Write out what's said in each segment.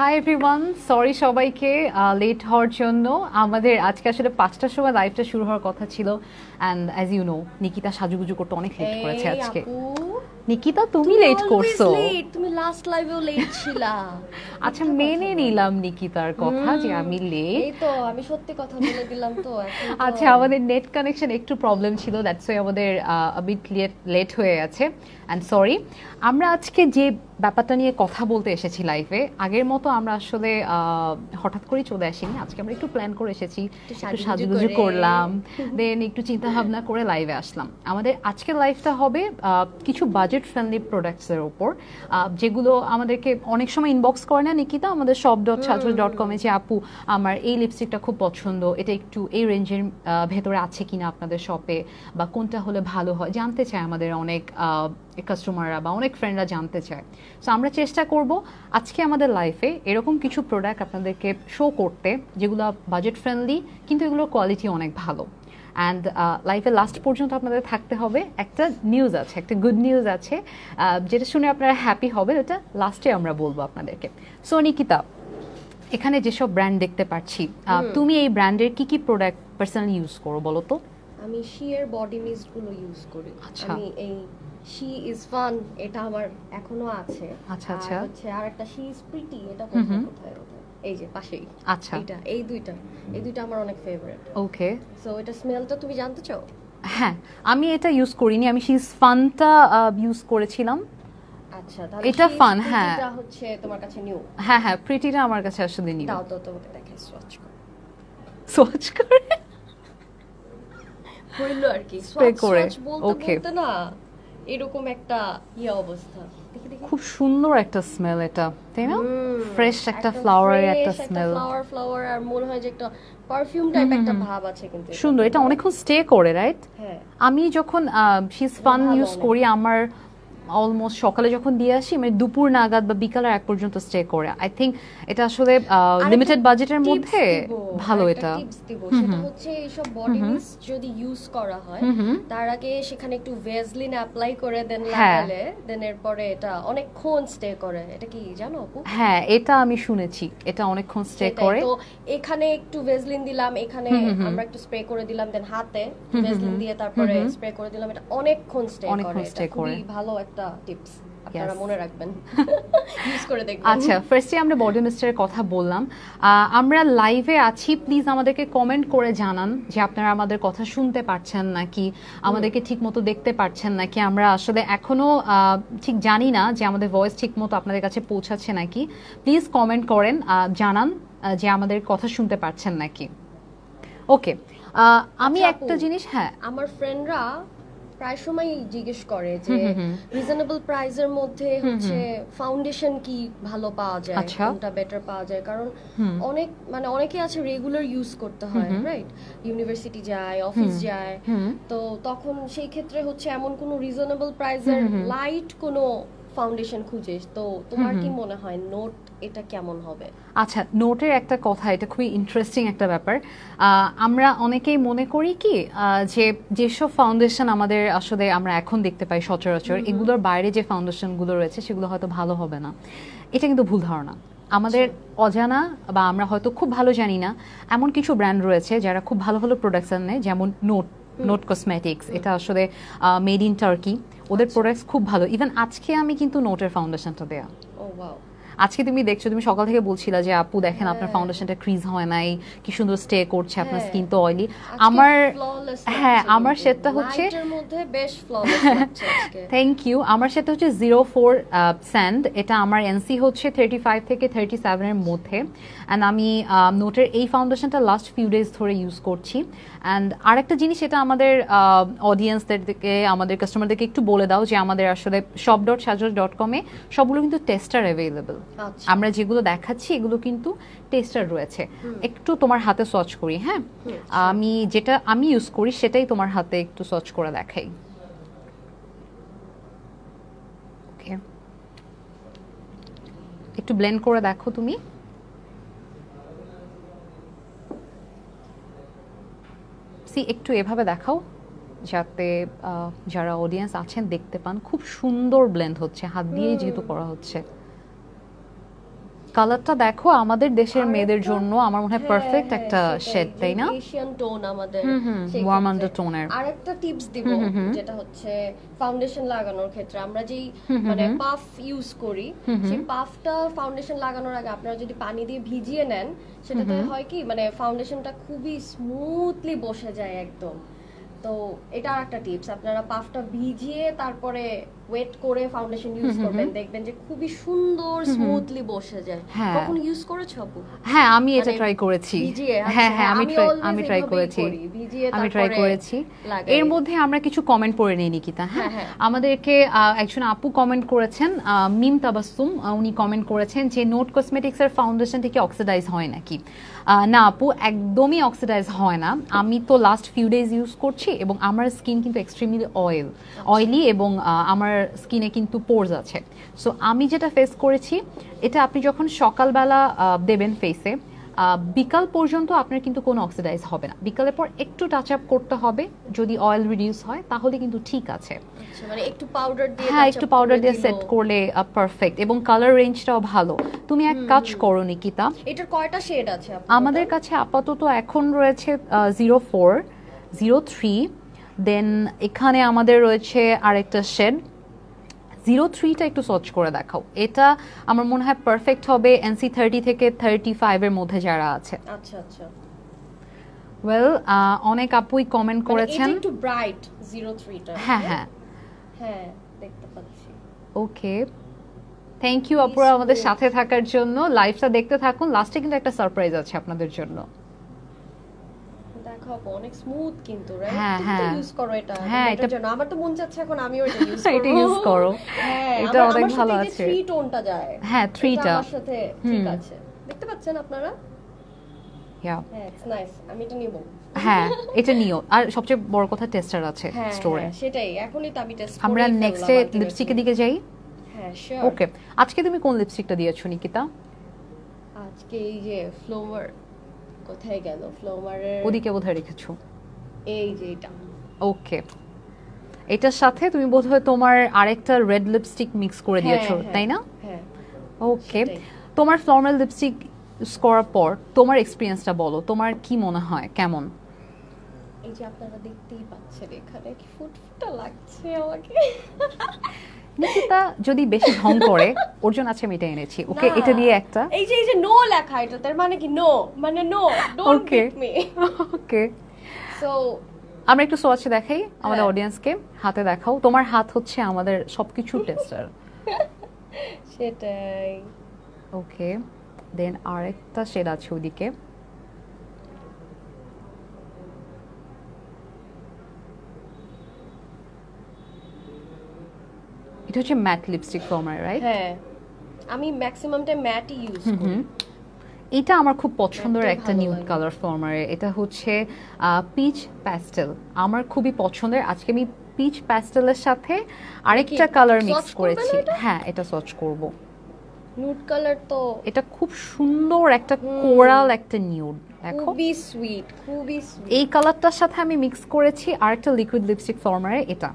High everyone sorry সবাইকে late হওয়ার জন্য আমাদের আজকে আসলে পাঁচটার সময় লাইভটা শুরু হওয়ার কথা ছিল and as you know Nikita সাজুগুজু করতে অনেক লেট করেছে আজকে নিকিতা তুমি লেট করছো তুমি লাস্ট লাইভেও লেট ছিলা আচ্ছা মেনে নিলাম নিকিতার কথা যে আমি লেট এই তো আমি সত্যি কথা বলে দিলাম তো আচ্ছা আমাদের নেট কানেকশন একটু প্রবলেম ছিল দ্যাটস ওয়াই আমাদের আ বিট লেট হয়ে আছে অ্যান্ড সরি আমরা আজকে যে ব্যাপারটা নিয়ে কথা বলতে এসেছি লাইফে আগের মতো আমরা আসলে হঠাৎ করে চলে আসিনি আজকে আমরা একটু প্ল্যান করে এসেছি একটু সাজুগুজু করলাম দেন একটু চিন্তা ভাবনা করে লাইভে আসলাম আমাদের আজকের লাইফটা হবে কিছু বাজেট বাজেট ফ্রেন্ডলি প্রোডাক্টসের ওপর যেগুলো আমাদেরকে অনেক সময় ইনবক্স করে না নিকিতা আমাদের সব ডট ছাত্র ডট কমে যে আপু আমার এই লিপস্টিকটা খুব পছন্দ এটা একটু এই রেঞ্জের ভেতরে আছে কিনা আপনাদের শপে বা কোনটা হলে ভালো হয় জানতে চায় আমাদের অনেক কাস্টমাররা বা অনেক ফ্রেন্ডরা জানতে চায় সো আমরা চেষ্টা করব আজকে আমাদের লাইফে এরকম কিছু প্রোডাক্ট আপনাদেরকে শো করতে যেগুলো বাজেট ফ্রেন্ডলি কিন্তু এগুলোর কোয়ালিটি অনেক ভালো অ্যান্ড লাইফের লাস্ট পর্যন্ত আপনাদের থাকতে হবে একটা নিউজ আছে একটা গুড নিউজ আছে যেটা শুনে আপনারা হ্যাপি হবে ওটা লাস্টে আমরা বলবো আপনাদেরকে সো নিকিতা এখানে যেসব ব্র্যান্ড দেখতে পাচ্ছি তুমি এই ব্র্যান্ডের কি কি প্রোডাক্ট পার্সোনালি ইউজ করো বলো তো আমি শিয়ার বডি মিস্ট গুলো ইউজ করি আচ্ছা। আমি এই শি ইজ ফান এটা আমার এখনো আছে আচ্ছা আচ্ছা হচ্ছে আর একটা শি ইজ প্রিটি এটা কোথায় কোথায় এই যে পাশেই আচ্ছা এইটা এই দুইটা এই দুইটা আমার অনেক ফেভারিট ওকে সো এটা স্মেলটা তুমি জানতে চাও হ্যাঁ আমি এটা ইউজ করিনি আমি শিজ ফানটা ইউজ করেছিলাম আচ্ছা তাহলে এটা ফান হ্যাঁ এটা হচ্ছে তোমার কাছে নিউ হ্যাঁ হ্যাঁ প্রিটিটা আমার কাছে আসলে নিউ দাও তো তোমাকে দেখাই সোয়াচ করে সোয়াচ করে হইলো আর কি সোয়াচ বলতে বলতে না এরকম একটা ইয়ে অবস্থা খুব সুন্দর একটা স্মেল এটা তাই না ফ্রেশ একটা ফ্লাওয়ারের একটা স্মেল ফ্লাওয়ার ফ্লাওয়ার আর মনে হয় যে একটা পারফিউম টাইপ একটা ভাব আছে কিন্তু সুন্দর এটা অনেকক্ষণ স্টে করে রাইট হ্যাঁ। আমি যখন শীত ফান ইউজ করি আমার অলমোস্ট সকালে যখন দিয়ে আসি মানে দুপুর নাগাদ বা বিকালে এক পর্যন্ত স্টে করে আই থিঙ্ক এটা আসলে লিমিটেড বাজেটের মধ্যে ভালো এটা সেটা হচ্ছে এইসব বডি মিস্ট যদি ইউজ করা হয় তার আগে সেখানে একটু ভেজলিন অ্যাপ্লাই করে দেন হ্যাঁ। লাগালে দেন এরপরে এটা অনেকক্ষণ স্টে করে এটা কি জানো আপু হ্যাঁ এটা আমি শুনেছি এটা অনেকক্ষণ স্টে করে তো এখানে একটু ভেজলিন দিলাম এখানে আমরা একটু স্প্রে করে দিলাম দেন হাতে ভেজলিন দিয়ে তারপরে স্প্রে করে দিলাম এটা অনেকক্ষণ স্টে করে স্টে করে ভালো একটা দা টিপস আপনারা মনে রাখবেন ইউজ করে দেখবেন আচ্ছা ফার্স্টে আমরা বডি মিস্টারের কথা বললাম আমরা লাইভে আছি প্লিজ আমাদেরকে কমেন্ট করে জানান যে আপনারা আমাদের কথা শুনতে পারছেন নাকি আমাদেরকে ঠিক মতো দেখতে পারছেন নাকি আমরা আসলে এখনো ঠিক জানি না যে আমাদের ভয়েস ঠিক মতো আপনাদের কাছে পৌঁছাচ্ছে নাকি প্লিজ কমেন্ট করেন জানান যে আমাদের কথা শুনতে পারছেন নাকি ওকে আমি আচ্ছা একটা জিনিস হ্যাঁ আমার ফ্রেন্ডরা প্রায় সময় জিজ্ঞেস করে যে রিজনেবল প্রাইস এর মধ্যে হচ্ছে ফাউন্ডেশন কি ভালো পাওয়া যায় আচ্ছা। কোনটা বেটার পাওয়া যায় কারণ অনেক মানে অনেকে আছে রেগুলার ইউজ করতে হয় রাইট ইউনিভার্সিটি যায় অফিস যায় তো তখন সেই ক্ষেত্রে হচ্ছে এমন কোন রিজনেবল প্রাইস এর লাইট কোনো ফাউন্ডেশন খুঁজে তো তোমার কি মনে হয় নোট এটা কেমন হবে আচ্ছা নোটের একটা কথা এটা খুবই ইন্টারেস্টিং একটা ব্যাপার আমরা অনেকেই মনে করি কি যে যেসব ফাউন্ডেশন আমাদের আসলে আমরা এখন দেখতে পাই সচরাচর এগুলোর বাইরে যে ফাউন্ডেশনগুলো রয়েছে সেগুলো হয়তো ভালো হবে না এটা কিন্তু ভুল ধারণা আমাদের আচ্ছা। অজানা বা আমরা হয়তো খুব ভালো জানি না এমন কিছু ব্র্যান্ড রয়েছে যারা খুব ভালো ভালো প্রোডাকশন নেয় যেমন নোট নোট কসমেটিক্স এটা আসলে মেড ইন টার্কি ওদের প্রোডাক্টস আচ্ছা। খুব ভালো ইভেন আজকে আমি কিন্তু নোটের ফাউন্ডেশনটা দেয়া ও আজকে তুমি দেখছো তুমি সকাল থেকে বলছিলা যে আপু দেখেন আপনার ফাউন্ডেশনটা হ্যাঁ। ক্রিজ হয় নাই কি সুন্দর স্টে করছে আপনার স্কিন হ্যাঁ। তো অয়েলি আমার হ্যাঁ আমার সেটটা হচ্ছে থ্যাংক ইউ আমার সেটটা হচ্ছে জিরো ফোর স্যান্ড এটা আমার এনসি হচ্ছে থার্টি ফাইভ থেকে থার্টি সেভেনের মধ্যে অ্যান্ড আমি নোটের um, এই ফাউন্ডেশনটা লাস্ট ফিউ ডেজ ধরে ইউজ করছি অ্যান্ড আরেকটা জিনিস এটা আমাদের অডিয়েন্সদেরকে আমাদের কাস্টমারদেরকে একটু বলে দাও যে আমাদের আসলে সব ডট সাজস ডট কমে সবগুলো কিন্তু টেস্টার আচ্ছা। অ্যাভেলেবেল আমরা যেগুলো দেখাচ্ছি এগুলো কিন্তু টেস্টার রয়েছে একটু তোমার হাতে সচ করি হ্যাঁ আমি যেটা আমি ইউজ করি সেটাই তোমার হাতে একটু সচ করে দেখাই একটু ব্লেন্ড করে দেখো তুমি যদি একটু এভাবে দেখাও যাতে যারা অডিয়েন্স আছেন দেখতে পান খুব সুন্দর ব্লেন্ড হচ্ছে হাত দিয়েই যেহেতু করা হচ্ছে কালারটা দেখো আমাদের দেশের মেয়েদের জন্য আমার মনে হয় পারফেক্ট হ্যাঁ, হ্যাঁ, একটা শেড তাই না এশিয়ান টোন আমাদের ওয়ার্ম আন্ডার টোনার আরেকটা টিপস দিব যেটা হচ্ছে ফাউন্ডেশন লাগানোর ক্ষেত্রে আমরা যেই মানে পাফ ইউজ করি সেই পাফটা ফাউন্ডেশন লাগানোর আগে আপনারা যদি পানি দিয়ে ভিজিয়ে নেন সেটাতে হয় কি মানে ফাউন্ডেশনটা খুবই স্মুথলি বসে যায় একদম তো এটা একটা টিপস আপনারা পাফটা ভিজিয়ে তারপরে ওয়েট করে ফাউন্ডেশন ইউজ করবেন দেখবেন যে খুবই সুন্দর স্মুথলি বসে যায় হ্যাঁ। কখন ইউজ করেছো আপু হ্যাঁ আমি এটা ট্রাই মানে করেছি হ্যাঁ, আচ্ছা, হ্যাঁ হ্যাঁ আমি ট্রাই আমি ট্রাই করেছি আমি ট্রাই করেছি এর মধ্যে আমরা কিছু কমেন্ট পড়ে নিই নিকিতা হ্যাঁ, হ্যাঁ আমাদেরকে একজন আপু কমেন্ট করেছেন মিম তাবাসসুম উনি কমেন্ট করেছেন যে নোট কসমেটিক্স এর ফাউন্ডেশন থেকে অক্সিডাইজ হয় নাকি না আপু একদমই অক্সিডাইজ হয় না আমি তো লাস্ট ফিউ ডেজ ইউজ করছি এবং আমার স্কিন কিন্তু এক্সট্রিমলি অয়েল অয়েলি এবং আমার আপনার স্কিনে কিন্তু পোর্স আছে সো আমি যেটা ফেস করেছি এটা আপনি যখন সকালবেলা দেবেন ফেসে বিকাল পর্যন্ত আপনার কিন্তু কোনো অক্সিডাইজ হবে না বিকালের পর একটু টাচ আপ করতে হবে যদি অয়েল রিডিউস হয় তাহলে কিন্তু ঠিক আছে আচ্ছা, মানে একটু পাউডার দিয়ে হ্যাঁ একটু পাউডার দিয়ে সেট করলে পারফেক্ট এবং কালার রেঞ্জটাও ভালো তুমি এক কাজ করো নিকিতা এটার কয়টা শেড আছে আমাদের কাছে আপাতত এখন রয়েছে zero four zero three then এখানে আমাদের রয়েছে আরেকটা শেড জিরো থ্রিটা একটু সার্চ করে দেখাও এটা আমার মনে হয় পারফেক্ট হবে এনসি থার্টি থেকে থার্টি ফাইভের মধ্যে যারা আছে আচ্ছা আচ্ছা ওয়েল অনেক আপুই কমেন্ট মানে করেছেন একটু ব্রাইট 03টা হ্যাঁ হ্যাঁ হ্যাঁ দেখতে পাচ্ছি ওকে থ্যাংক ইউ আপুরা আমাদের সাথে থাকার জন্য লাইভটা দেখতে থাকুন লাস্টে কিন্তু একটা সারপ্রাইজ আছে আপনাদের জন্য অনেক স্মুথ কিন্তু রাইট হ্যাঁ, ইউজ হ্যাঁ। করো এটা হ্যাঁ এটা জন্য আমার তো মন চাচ্ছে এখন আমিও এটা ইউজ করব এটা ইউজ করো হ্যাঁ, এটা অনেক ভালো আছে থ্রি টোনটা যায় হ্যাঁ থ্রিটা আমার সাথে ঠিক আছে দেখতে পাচ্ছেন আপনারা নিও আর সবচেয়ে বড় কথা টেস্টার আছে সেটাই এখনই তো আমি লিপস্টিকের দিকে যাই হ্যাঁ ওকে আজকে তুমি কোন লিপস্টিকটা দিয়েছো নিকিতা আজকে এই যে ফ্লোভার কোথায় গেল ফ্লোমারের ওদিকে বোধহয় রেখেছো এই যে এটা ওকে এটার সাথে তুমি বোধহয় তোমার আরেকটা রেড লিপস্টিক মিক্স করে হ্যাঁ, দিয়েছো হ্যাঁ, তাই না ওকে হ্যাঁ। তোমার ফ্লোরাল লিপস্টিক করার পর তোমার এক্সপিরিয়েন্সটা বলো তোমার কি মনে হয় কেমন এই যে আপনারা দেখতেই পাচ্ছেন এখানে কি ফুটফুটা লাগছে আমাকে নিকিতা যদি বেশি ঢং করে ওর জন্য আছে মিটে এনেছি ওকে এটা দিয়ে একটা এই যে এই যে নো লেখা এটা তার মানে কি নো মানে no don't beat me okay so আমরা একটু সোয়াচ দেখাই আমাদের অডিয়েন্সকে হ্যাঁ। হাতে দেখাও তোমার হাত হচ্ছে আমাদের সবকিছু টেস্টার সেটাই ওকে দেন আরেকটা শেড আছে ওদিকে এটা হচ্ছে ম্যাট লিপস্টিক ফর্মার রাইট হ্যাঁ আমি ম্যাক্সিমামটা ম্যাটই ইউজ করি এটা আমার খুব পছন্দের একটা নিউড কালার ফর্মারে এটা হচ্ছে পিচ প্যাস্টেল আমার খুবই পছন্দের আজকে আমি পিচ প্যাস্টেলের সাথে আরেকটা কালার মিক্স করেছি হ্যাঁ এটা সচ করব নিউড কালার তো এটা খুব সুন্দর একটা কোরাল একটা নিউড দেখো খুবই সুইট খুবই এই কালারটার সাথে আমি মিক্স করেছি আরেকটা লিকুইড লিপস্টিক ফর্মারে এটা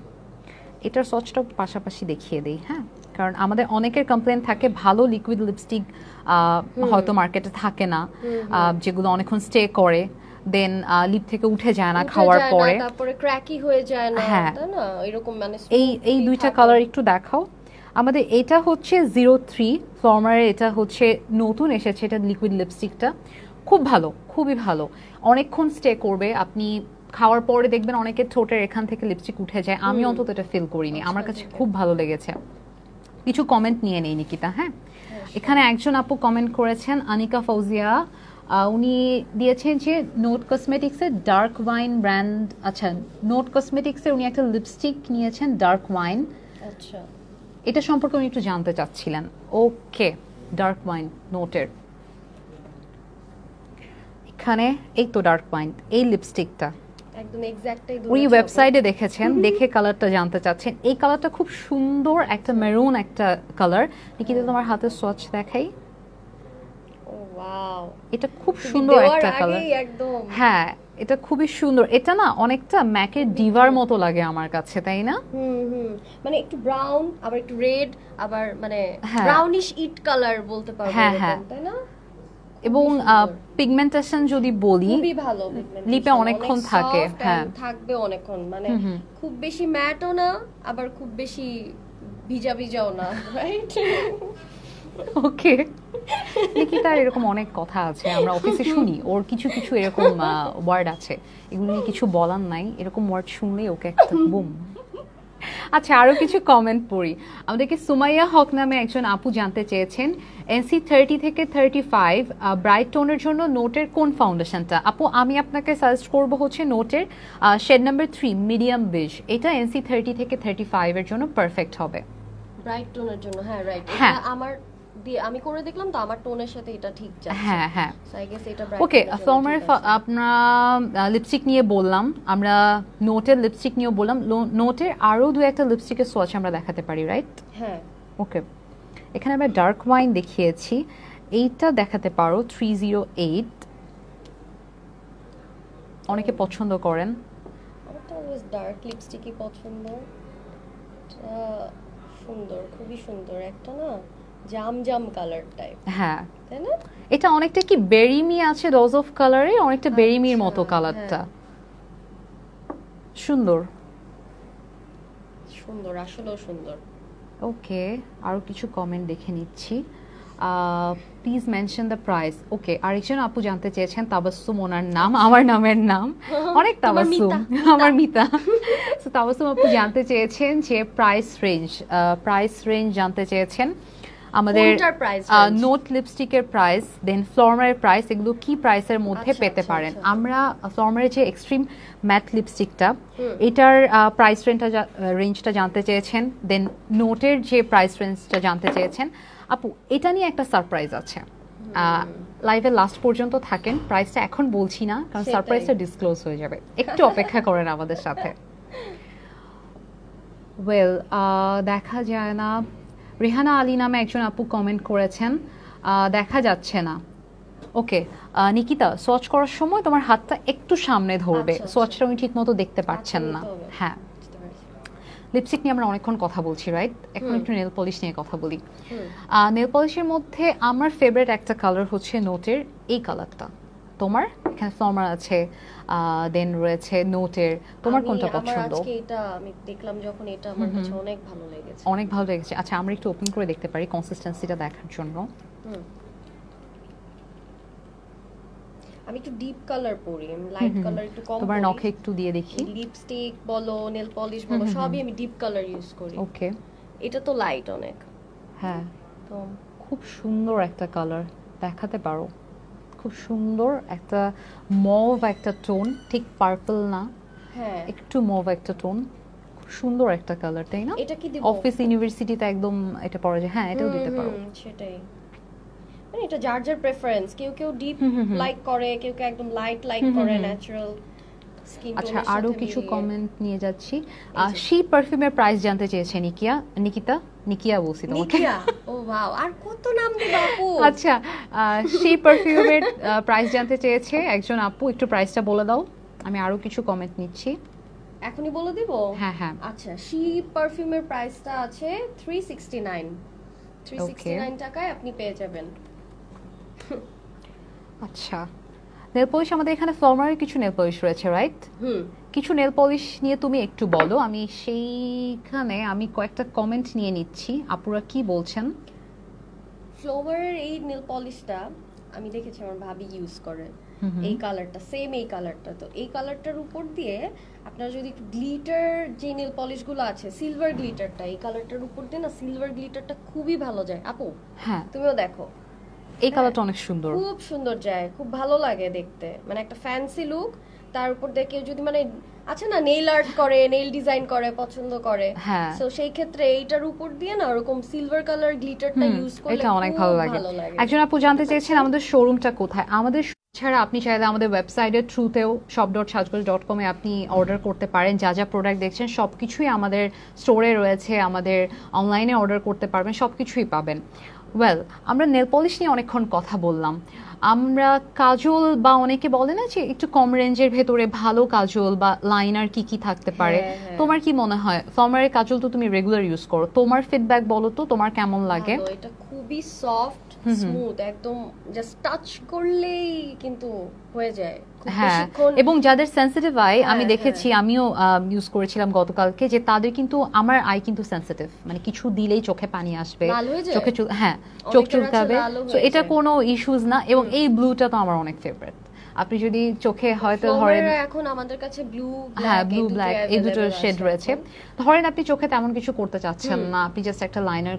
এটার সচটা পাশাপাশি দেখিয়ে দেই হ্যাঁ কারণ আমাদের অনেকের কমপ্লেন থাকে ভালো লিকুইড লিপস্টিক হয়তো মার্কেটে থাকে না যেগুলো অনেকক্ষণ স্টে করে দেন লিপ থেকে উঠে যায় না খাওয়ার পরে তারপরে ক্র্যাকি হয়ে যায় না হ্যাঁ এরকম মানে এই এই দুইটা কালার একটু দেখাও আমাদের এটা হচ্ছে জিরো থ্রি ফর্মারের এটা হচ্ছে নতুন এসেছে এটা লিকুইড লিপস্টিকটা খুব ভালো খুবই ভালো অনেকক্ষণ স্টে করবে আপনি খাওয়ার পরে দেখবেন অনেকে ঠোঁটের এখান থেকে লিপস্টিক উঠে যায় আমি অন্তত এটা ফিল করিনি আমার আচ্ছা, কাছে আচ্ছা। খুব ভালো লেগেছে কিছু কমেন্ট নিয়ে নেই নিকিতা হ্যাঁ এখানে একজন আপু কমেন্ট করেছেন আনিকা ফৌজিয়া উনি দিয়েছেন যে নোট কসমেটিক্সের ডার্ক ওয়াইন ব্র্যান্ড আচ্ছা নোট কসমেটিক্সের উনি একটা লিপস্টিক নিয়েছেন ডার্ক ওয়াইন আচ্ছা এটা সম্পর্কে উনি একটু জানতে চাচ্ছিলেন ওকে ডার্ক ওয়াইন নোটের এখানে এই তো ডার্ক ওয়াইন এই লিপস্টিকটা একদম ওয়েবসাইটে দেখেছেন দেখে কালারটা জানতে চাচ্ছেন এই কালারটা খুব সুন্দর একটা মেরুন একটা কালার তোমার হাতে সোয়াচ দেখাই এটা খুব সুন্দর একটা কালার হ্যাঁ এটা খুবই সুন্দর এটা না অনেকটা ম্যাকের ডিভার মতো লাগে আমার কাছে তাই না মানে একটু ব্রাউন আবার একটু রেড আবার মানে ব্রাউনিশ ইট কালার বলতে হ্যাঁ, হ্যাঁ তাই না এবং পিগমেন্টেশন যদি বলি ভালো লিপে অনেকক্ষণ থাকে হ্যাঁ থাকবে অনেকক্ষণ মানে খুব বেশি ম্যাটও না আবার খুব বেশি ভিজা ভিজাও না রাইট ওকে নিকিতার এরকম অনেক কথা আছে আমরা অফিসে শুনি ওর কিছু কিছু এরকম ওয়ার্ড আছে এগুলো নিয়ে কিছু বলার নাই এরকম ওয়ার্ড শুনলেই ওকে একটা বুম আচ্ছা আরও কিছু কমেন্ট পড়ি আমাদেরকে সুমাইয়া হক নামে একজন আপু জানতে চেয়েছেন এনসি থার্টি থেকে থার্টি ফাইভ ব্রাইট টোনের জন্য নোটের কোন ফাউন্ডেশনটা আপু আমি আপনাকে সাজেস্ট করব হচ্ছে নোটের shade number three medium beige এটা এনসি থার্টি থেকে থার্টি ফাইভের জন্য পারফেক্ট হবে ব্রাইট টোনের জন্য হ্যাঁ রাইট হ্যাঁ আমার দিয়ে আমি করে দেখলাম তো আমার টোনের সাথে এটা ঠিক যাচ্ছে হ্যাঁ হ্যাঁ ওকে ফর্মের আপনারা লিপস্টিক নিয়ে বললাম আমরা নোটের লিপস্টিক নিয়েও বললাম নোটের আরও দু একটা লিপস্টিকের সোয়াচ আমরা দেখাতে পারি রাইট হ্যাঁ ওকে এখানে আমরা ডার্ক ওয়াইন দেখিয়েছি এইটা দেখাতে পারো থ্রি জিরো এইট অনেকে পছন্দ করেন আমার ডার্ক লিপস্টিকই পছন্দ সুন্দর খুবই সুন্দর একটা না জাম কালার টাইপ হ্যাঁ তাই না এটা অনেকটা কি বেরিমি আছে অফ কালারে অনেকটা বেরিমির মতো কালারটা আচ্ছা, হ্যাঁ। সুন্দর সুন্দর আসলেও সুন্দর ওকে কিছু কমেন্ট দেখে নিচ্ছি please mention the price okay আরেকজন আপু জানতে চেয়েছেন তাবাসুম ওনার নাম আমার নামের নাম অনেক তাবাসুম আমার মিতা তো আপু জানতে চেয়েছেন যে প্রাইস রেঞ্জ প্রাইস রেঞ্জ জানতে চেয়েছেন আমাদের নোট লিপস্টিকের প্রাইস দেন ফ্লরমারের প্রাইস এগুলো কি প্রাইসের মধ্যে আচ্ছা, পেতে আচ্ছা, পারেন আচ্ছা। আমরা ফ্লরমারের যে এক্সট্রিম ম্যাট লিপস্টিকটা এটার প্রাইস রেঞ্জটা রেঞ্জটা জানতে চেয়েছেন দেন নোটের যে প্রাইস রেঞ্জটা জানতে চেয়েছেন আপু এটা নিয়ে একটা সারপ্রাইজ আছে লাইভে লাস্ট পর্যন্ত থাকেন প্রাইসটা এখন বলছি না কারণ সারপ্রাইজটা ডিসক্লোজ হয়ে যাবে একটু অপেক্ষা করেন আমাদের সাথে ওয়েল দেখা যায় না রেহানা আলী নামে একজন আপু কমেন্ট করেছেন দেখা যাচ্ছে না ওকে নিকিতা সোয়াচ করার সময় তোমার হাতটা একটু সামনে ধরবে সোয়াচটা উনি ঠিক মতো দেখতে পাচ্ছেন আচ্ছা, না হ্যাঁ লিপস্টিক নিয়ে আমরা অনেকক্ষণ কথা বলছি রাইট এখন একটু নেল পলিশ নিয়ে কথা বলি নেল পলিশের মধ্যে আমার ফেভারিট একটা কালার হচ্ছে নোটের এই কালারটা তোমার এখানে ফর্মার আছে দেন রয়েছে নোটের তোমার কোনটা পছন্দ আজকে এটা আমি দেখলাম যখন এটা আমার কাছে অনেক ভালো লেগেছে অনেক ভালো লেগেছে আচ্ছা আমরা একটু ওপেন করে দেখতে পারি কনসিস্টেন্সিটা দেখার জন্য আমি একটু ডিপ কালার পরি আমি লাইট কালার একটু কম তোমার নখে একটু দিয়ে দেখি লিপস্টিক বলো নেল পলিশ বলো সবই আমি ডিপ কালার ইউজ করি ওকে এটা তো লাইট অনেক হ্যাঁ তো খুব সুন্দর একটা কালার দেখাতে পারো খুব সুন্দর একটা মভ একটা টোন ঠিক পার্পল না হ্যাঁ। একটু মভ একটা টোন খুব সুন্দর একটা কালার তাই না এটা কি দিব অফিস ইউনিভার্সিটিতে একদম এটা পরা যায় হ্যাঁ এটাও দিতে পারো সেটাই মানে এটা যার যার প্রেফারেন্স কেউ কেউ ডিপ লাইক করে কেউ কেউ একদম লাইট লাইক করে ন্যাচারাল আচ্ছা আরো কিছু কমেন্ট নিয়ে যাচ্ছি সেই পারফিউমের প্রাইস জানতে চেয়েছে নিকিয়া নিকিতা নিকিয়া বলছি তোমাকে ও ওয়াও আর কত নাম আপু আচ্ছা সেই পারফিউমের প্রাইস জানতে চেয়েছে একজন আপু একটু প্রাইসটা বলে দাও আমি আরো কিছু কমেন্ট নিচ্ছি এখনি বলে দেব হ্যাঁ হ্যাঁ আচ্ছা শি পারফিউমের প্রাইসটা আছে 369 369 টাকায় আপনি পেয়ে যাবেন আচ্ছা নেল পলিশ আমাদের এখানে ফর্মার কিছু নেল পলিশ রয়েছে রাইট কিছু নেল পলিশ নিয়ে তুমি একটু বলো আমি সেইখানে আমি কয়েকটা কমেন্ট নিয়ে নিচ্ছি আপুরা কি বলছেন ফ্লোভারের এই নেল পলিশটা আমি দেখেছি আমার ভাবি ইউজ করে এই কালারটা সেম এই কালারটা তো এই কালারটার উপর দিয়ে আপনার যদি একটু গ্লিটার যে নেল পলিশগুলো আছে সিলভার গ্লিটারটা এই কালারটার উপর দিয়ে না সিলভার গ্লিটারটা খুবই ভালো যায় আপু হ্যাঁ তুমিও দেখো এই কালারটা অনেক সুন্দর খুব সুন্দর যায় খুব ভালো লাগে দেখতে মানে একটা ফ্যান্সি লুক তার উপর দেখে যদি মানে আছে আচ্ছা না নেইল আর্ট করে নেইল ডিজাইন করে পছন্দ করে সো হ্যাঁ। সেই ক্ষেত্রে এইটার উপর দিয়ে না ওরকম সিলভার কালার গ্লিটারটা ইউজ করলে এটা অনেক ভালো লাগে একজন আপু জানতে চেয়েছেন আমাদের শোরুমটা কোথায় আমাদের ছাড়া আপনি চাইলে আমাদের ওয়েবসাইটে থ্রুতেও শপ ডট সাজগোজ ডট কমে আপনি অর্ডার করতে পারেন যা যা প্রোডাক্ট দেখছেন সব কিছুই আমাদের স্টোরে রয়েছে আমাদের অনলাইনে অর্ডার করতে পারবেন সব কিছুই পাবেন ওয়েল আমরা নেল পলিশ নিয়ে অনেকক্ষণ কথা বললাম আমরা কাজল বা অনেকে বলে না যে একটু কম রেঞ্জের ভেতরে ভালো কাজল বা লাইনার কি কি থাকতে পারে হ্যাঁ, হ্যাঁ। তোমার কি মনে হয় ফর্মারের কাজল তো তুমি রেগুলার ইউজ করো তোমার ফিডব্যাক বলো তো তোমার কেমন লাগে এটা খুবই সফট স্মুথ mm-hmm. একদম জাস্ট টাচ করলেই কিন্তু হয়ে যায় হ্যাঁ এবং যাদের সেন্সিটিভ আই আমি হ্যাঁ, দেখেছি হ্যাঁ। আমিও ইউজ করেছিলাম গতকালকে যে তাদের কিন্তু আমার আই কিন্তু সেন্সিটিভ মানে কিছু দিলেই চোখে পানি আসবে চোখে হ্যাঁ চোখ চুলকাবে তো এটা কোনো ইস্যুজ না এবং এই ব্লুটা তো আমার অনেক ফেভারিট আপনি যদি চোখে হয়তো ধরেন এখন আমাদের কাছে ব্লু হ্যাঁ ব্লু ব্ল্যাক এই দুটো শেড রয়েছে ধরেন আপনি চোখে তেমন কিছু করতে চাচ্ছেন না আপনি জাস্ট একটা লাইনার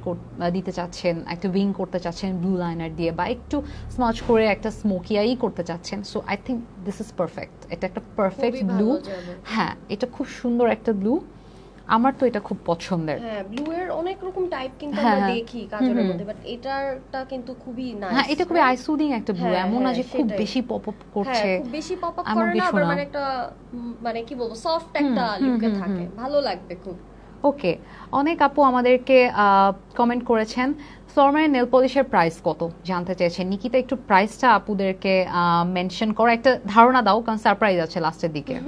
দিতে চাচ্ছেন একটা উইং করতে চাচ্ছেন ব্লু লাইনার দিয়ে বা একটু স্মাচ করে একটা স্মোকি আই করতে চাচ্ছেন so I think this is perfect এটা একটা পারফেক্ট ব্লু হ্যাঁ এটা খুব সুন্দর একটা ব্লু আমার তো এটা খুব পছন্দের হ্যাঁ ব্লু এর অনেক রকম টাইপ কিন্তু হ্যাঁ, আমরা হ্যাঁ। দেখি কাজলের মধ্যে বাট এটারটা কিন্তু খুবই নাইস হ্যাঁ এটা খুবই আই সুদিং একটা ব্লু হ্যাঁ, এমন না যে খুব বেশি পপ আপ করছে হ্যাঁ খুব বেশি পপ আপ করে না মানে একটা মানে কি বলবো সফট একটা লুকে থাকে ভালো লাগবে খুব ওকে অনেক আপু আমাদেরকে কমেন্ট করেছেন সরমায়ের নেল পলিশের প্রাইস কত জানতে চেয়েছেন নিকিতা একটু প্রাইসটা আপুদেরকে মেনশন করো একটা ধারণা দাও কারণ সারপ্রাইজ আছে লাস্টের দিকে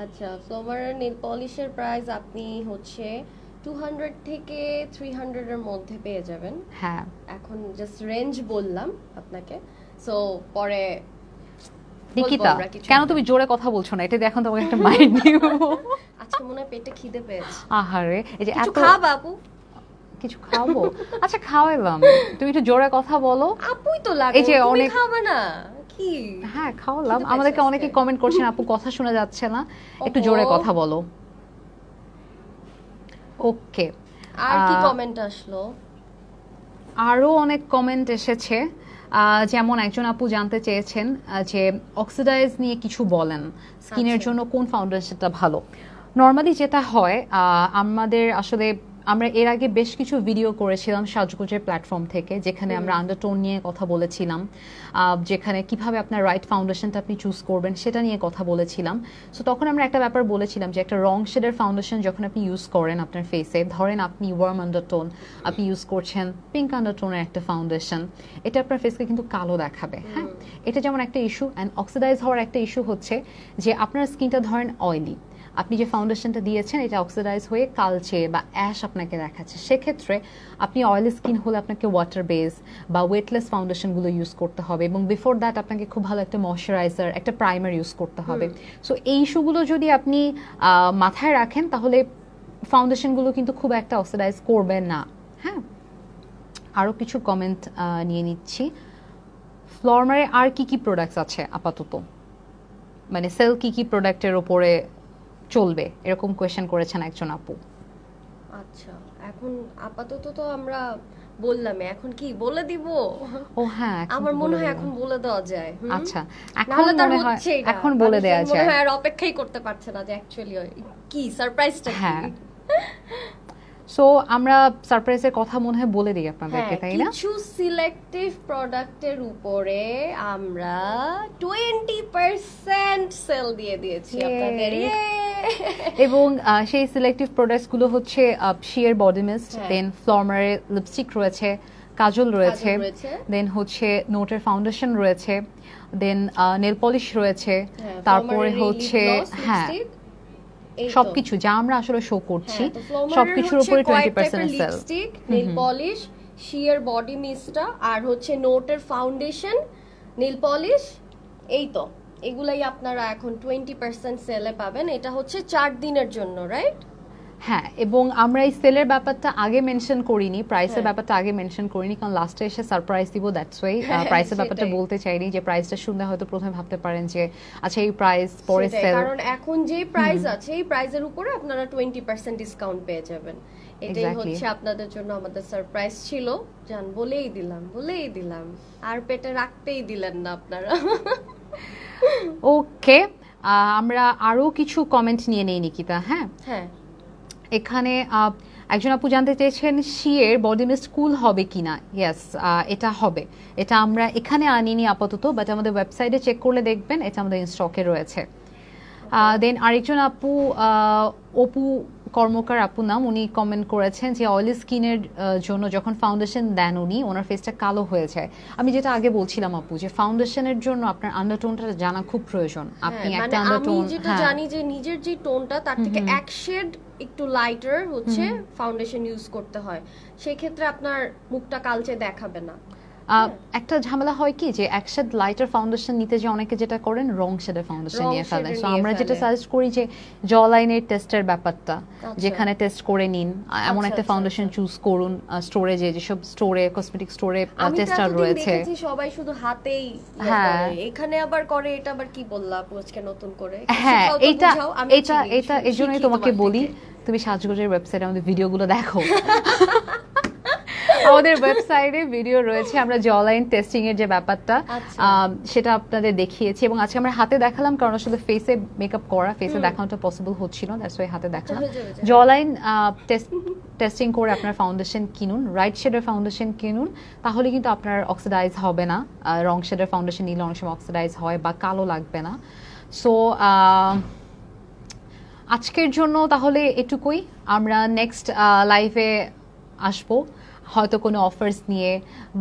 আচ্ছা সো ওভারঅল নেল পলিশের প্রাইস আপনি হচ্ছে 200 থেকে 300 এর মধ্যে পেয়ে যাবেন হ্যাঁ এখন জাস্ট রেঞ্জ বললাম আপনাকে সো পরে নিকিতা কেন তুমি জোরে কথা বলছো না এটা দেখুন তোমাকে একটা মাইন্ড নিউ আচ্ছা মনে পেটে খিদে পেয়েছে আহারে এই যে এত খা বাবু কিছু খাবো আচ্ছা খাওয়াইলাম তুমি একটু জোরে কথা বলো আপুই তো লাগে এই যে অনেক খাবে না কি হ্যাঁ খাওয়ালাম আচ্ছা, আমাদেরকে আচ্ছা। অনেকে কমেন্ট করছেন আপু কথা শোনা যাচ্ছে না একটু জোরে কথা বলো ওকে আর কি কমেন্ট আসলো আরও অনেক কমেন্ট এসেছে যেমন একজন আপু জানতে চেয়েছেন যে অক্সিডাইজ নিয়ে কিছু বলেন স্কিনের আচ্ছা। জন্য কোন ফাউন্ডেশনটা ভালো নর্মালি যেটা হয় আমাদের আসলে আমরা এর আগে বেশ কিছু ভিডিও করেছিলাম সাজগোজের প্ল্যাটফর্ম থেকে যেখানে আমরা আন্ডারটোন নিয়ে কথা বলেছিলাম যেখানে কিভাবে আপনার রাইট ফাউন্ডেশনটা আপনি চুজ করবেন সেটা নিয়ে কথা বলেছিলাম সো তখন আমরা একটা ব্যাপার বলেছিলাম যে একটা রং শেডের ফাউন্ডেশন যখন আপনি ইউজ করেন আপনার ফেসে ধরেন আপনি ওয়ার্ম আন্ডারটোন আপনি ইউজ করছেন পিঙ্ক আন্ডারটোনের একটা ফাউন্ডেশন এটা আপনার ফেসকে কিন্তু কালো দেখাবে হ্যাঁ এটা যেমন একটা ইস্যু অ্যান্ড অক্সিডাইজ হওয়ার একটা ইস্যু হচ্ছে যে আপনার স্কিনটা ধরেন অয়েলি আপনি যে ফাউন্ডেশনটা দিয়েছেন এটা অক্সিডাইজ হয়ে কালচে বা অ্যাশ আপনাকে দেখাচ্ছে সেক্ষেত্রে আপনি অয়েল স্কিন হলে আপনাকে ওয়াটার বেস বা ওয়েটলেস ফাউন্ডেশনগুলো ইউজ করতে হবে এবং বিফোর দ্যাট আপনাকে খুব ভালো একটা ময়শ্চারাইজার একটা প্রাইমার ইউজ করতে হবে সো এই ইস্যুগুলো যদি আপনি মাথায় রাখেন তাহলে ফাউন্ডেশনগুলো কিন্তু খুব একটা অক্সিডাইজ করবে না হ্যাঁ আরও কিছু কমেন্ট নিয়ে নিচ্ছি ফ্লরমারে আর কি কি প্রোডাক্টস আছে আপাতত মানে সেল কি কি প্রোডাক্টের ওপরে চলবে এরকম কোয়েশ্চেন করেছেন একজন আপু আচ্ছা এখন আপাতত তো আমরা বললাম এখন কি বলে দিব ও হ্যাঁ আমার মনে হয় এখন বলে দেওয়া যায় আচ্ছা এখন মনে হয় এখন বলে দেওয়া যায় মনে হয় আর অপেক্ষাই করতে পারছে না যে অ্যাকচুয়ালি কি সারপ্রাইজটা হ্যাঁ সো আমরা সারপ্রাইজের কথা মনে হয় বলে দিই আপনাদেরকে হ্যাঁ, তাই না কিছু সিলেক্টিভ প্রোডাক্টের উপরে আমরা 20% সেল দিয়ে দিয়েছি আপনাদের এবং সেই সিলেক্টিভ প্রোডাক্টসগুলো হচ্ছে শিয়ার বডি মিস্ট দেন ফ্লমারে লিপস্টিক রয়েছে কাজল রয়েছে দেন হচ্ছে নোটের ফাউন্ডেশন রয়েছে দেন নেল পলিশ রয়েছে হ্যাঁ, তারপরে হচ্ছে হ্যাঁ সবকিছু যা আমরা আসলে শো করছি হ্যাঁ, সবকিছুর উপরে twenty percent sale nail polish sheer body মিস্টটা আর হচ্ছে নোটের ফাউন্ডেশন নেল পলিশ এই তো এগুলাই আপনারা এখন টোয়েন্টি পার্সেন্ট সেলে পাবেন এটা হচ্ছে চার দিনের জন্য রাইট হ্যাঁ এবং আমরা এই সেলের ব্যাপারটা আগে মেনশন করিনি প্রাইসের হ্যাঁ। ব্যাপারটা আগে মেনশন করিনি কারণ লাস্টে এসে সারপ্রাইজ দিব দ্যাটস ওয়াই প্রাইসের ব্যাপারটা বলতে চাইনি যে প্রাইসটা শুনে হয়তো প্রথমে ভাবতে পারেন যে আচ্ছা এই প্রাইস পরে সেল কারণ এখন যে প্রাইস আছে এই প্রাইসের উপরে আপনারা 20% ডিসকাউন্ট পেয়ে যাবেন এটাই হচ্ছে আপনাদের জন্য আমাদের সারপ্রাইজ ছিল জান বলেই দিলাম বলেই দিলাম আর পেটে রাখতেই দিলেন না আপনারা ওকে আমরা আরো কিছু কমেন্ট নিয়ে নেই নিকিতা হ্যাঁ হ্যাঁ এখানে একজন আপু জানতে চেয়েছেন শিয়ের বডিনে স্কুল হবে কিনা ইয়েস এটা হবে এটা আমরা এখানে আনিনি আপাতত বাট আমাদের ওয়েবসাইটে চেক করলে দেখবেন এটা আমাদের স্টকে রয়েছে দেন আরেকজন আপু অপু কর্মকার আপু নাম উনি কমেন্ট করেছেন যে অয়েলি স্কিনের জন্য যখন ফাউন্ডেশন দেন উনি ওনার ফেসটা কালো হয়ে যায় আমি যেটা আগে বলছিলাম আপু যে ফাউন্ডেশনের জন্য আপনার আন্ডারটোনটা জানা খুব প্রয়োজন হ্যাঁ, আপনি মানে একটা আন্ডারটোন যেটা হ্যাঁ। জানি যে নিজের যে টোনটা তার থেকে এক শেড একটু লাইটার হচ্ছে ফাউন্ডেশন ইউজ করতে হয় সেই ক্ষেত্রে আপনার মুখটা কালচে দেখাবে না একটা ঝামেলা হয় কি যে একশেড লাইটার ফাউন্ডেশন নিতে যে অনেকে যেটা করেন রং শেডের ফাউন্ডেশন নিয়ে ফেলে সো আমরা যেটা সাজেস্ট করি যে জ লাইনের টেস্টের ব্যাপারটা আচ্ছা। যেখানে টেস্ট করে নিন এমন আচ্ছা, একটা ফাউন্ডেশন আচ্ছা, চুজ করুন স্টোরে যে যেসব স্টোরে কসমেটিক স্টোরে টেস্টার রয়েছে সবাই শুধু হাতেই ইয়ে হ্যাঁ এখানে আবার করে এটা আবার কি বললা আজকে নতুন করে হ্যাঁ এটা এটা এটা এজন্যই তোমাকে বলি তুমি সাজগোজের ওয়েবসাইটে আমাদের ভিডিওগুলো দেখো আমাদের ওয়েবসাইটে ভিডিও রয়েছে আমরা জলাইন টেস্টিং এর যে ব্যাপারটা আচ্ছা। সেটা আপনাদের দেখিয়েছি এবং আজকে আমরা হাতে দেখালাম কারণ আসলে ফেসে মেকআপ করা ফেসে দেখানোটা পসিবল হচ্ছিল না দ্যাটস ওয়াই হাতে দেখালাম জলাইন টেস্টিং করে আপনার ফাউন্ডেশন কিনুন রাইট শেডের ফাউন্ডেশন কিনুন তাহলে কিন্তু আপনার অক্সিডাইজ হবে না রং শেডের ফাউন্ডেশন নিলে অনেক সময় অক্সিডাইজ হয় বা কালো লাগবে না সো আজকের জন্য তাহলে এটুকুই আমরা নেক্সট লাইফে আসবো হয়তো কোনো অফার্স নিয়ে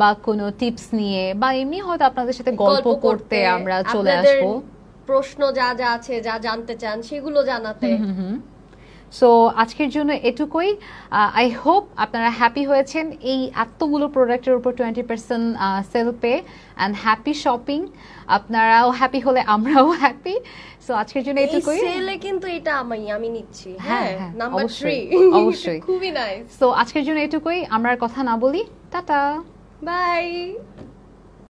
বা কোনো টিপস নিয়ে বা এমনি হয়তো আপনাদের সাথে গল্প করতে আমরা চলে আসবো প্রশ্ন যা যা আছে যা জানতে চান সেগুলো জানাতে সো আজকের জন্য এটুকুই আই হোপ আপনারা হ্যাপি হয়েছেন এই এতগুলো প্রোডাক্টের উপর টোয়েন্টি পার্সেন্ট সেল পে অ্যান্ড হ্যাপি শপিং আপনারাও হ্যাপি হলে আমরাও হ্যাপি সো আজকের জন্য এটুকুই সেলে কিন্তু এটা আমি আমি নিচ্ছি হ্যাঁ নাম্বার হ্যাঁ, হ্যাঁ, 3 অবশ্যই খুবই নাইস সো আজকের জন্য এটুকুই আমরা কথা না বলি টাটা বাই